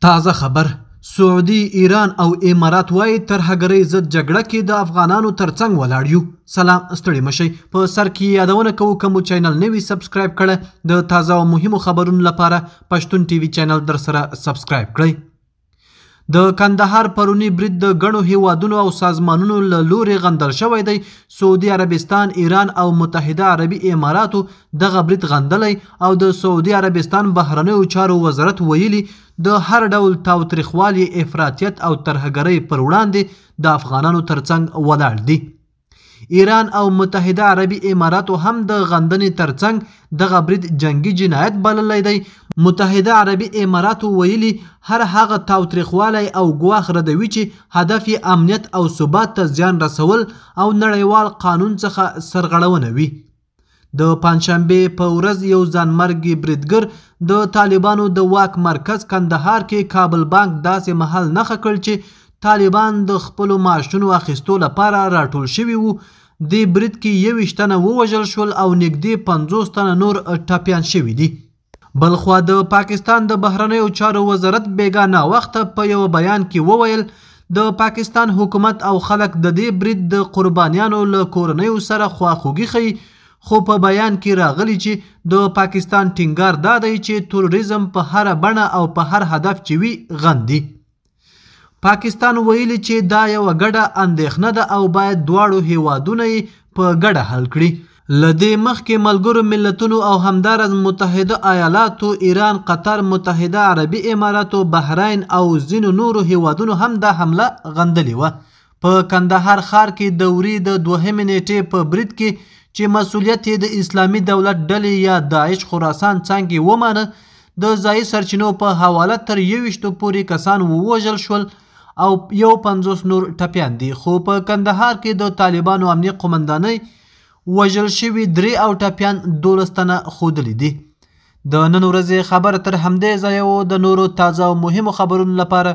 تازه خبر سعودي ایران او امارات وایي ترهګرۍ ضد جګړه کې د افغانانو ترڅنګ ولاړ یو سلام ستړي مشي په سر کې یادونه کوو کوم چینل نوی سبسکرایب کړه د تازه او مهمو خبرونو لپاره پښتون ټي وي چینل در سره سبسکرایب کړئ د کندهار پرونی برید د ګڼو هیوادونو او سازمانونو له لوري غندل شوی دی سعودي عربستان ایران او متحده عربي اماراتو دغه برید غندلی او د سعودي عربستان بهرنیو چارو وزارت ویلي د هر ډول تاوتریخوالي افراطیت او ترهګرۍ پر وړاندې د افغانانو ترڅنګ ولاړ دي ایران او متحده عربی اماراتو هم د غندنې ترڅنګ دغه برید جنگي جنایت بللی دی متحده عربي اماراتو ویلي هر هغه تاوتریخوالی او ګواښ ردوي چې هدف یې امنیت او ثبات ته زیان رسول او نړیوال قانون څخه سرغړونه وي د پنځشنبه په ورځ یو ځانمرګي بریدګر د طالبانو د واک مرکز کندهار کې کابل بانک داسې محل نخښه کړ چې طالبان د خپلو معاشونو اخیستو لپاره راټول شوي وو د برید کې یوویشت تنه ووژل شول او نږدې پنځوس تنه نور ټپیان شوي دي بلخوا د پاکستان د بهرنیو چارو وزارت بیګا ناوخته په یو بیان کې وویل د پاکستان حکومت او خلک د دې برید د قربانیانو له کورنیو سره خواخوږي ښیي خو په بیان کې راغلی چې د پاکستان ټینګار دا دی چې توریزم په هر بڼه او په هر هدف چې وي غندي پاکستان ویلي چې دا یو ګډه اندېښنه ده او باید دواړو هیوادونه په ګډه حل کړي لدې مخکې ملګرو ملتونو او همدارز متحده ایالاتو ایران قطر متحده عربي اماراتو بحرین او ځینو نورو هیوادونو هم دا حمله غندلې وه په کندهار ښار کې دوري د دوهمې نیټې په برید کې چې مسولیت یې د اسلامي دولت ډلې یا داعش خراسان څانګې ومانه د ځایي سرچینو په حواله تر یوویشتو پورې کسان ووژل شول او یو پنځوس نور ټپیان دي خو په کندهار کې د طالبانو امنیه قمندانۍ وژل شوي درې او ټاپیان دولس تنه ښودلي دي د نن ورځې خبر تر همدې ځایه و د نورو تازه او مهمو خبرونو لپاره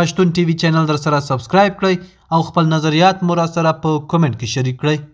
پښتون ټي وي چینل در سره سبسکرایب کړئ او خپل نظریات مو را سره په کومنټ کې شریک کړئ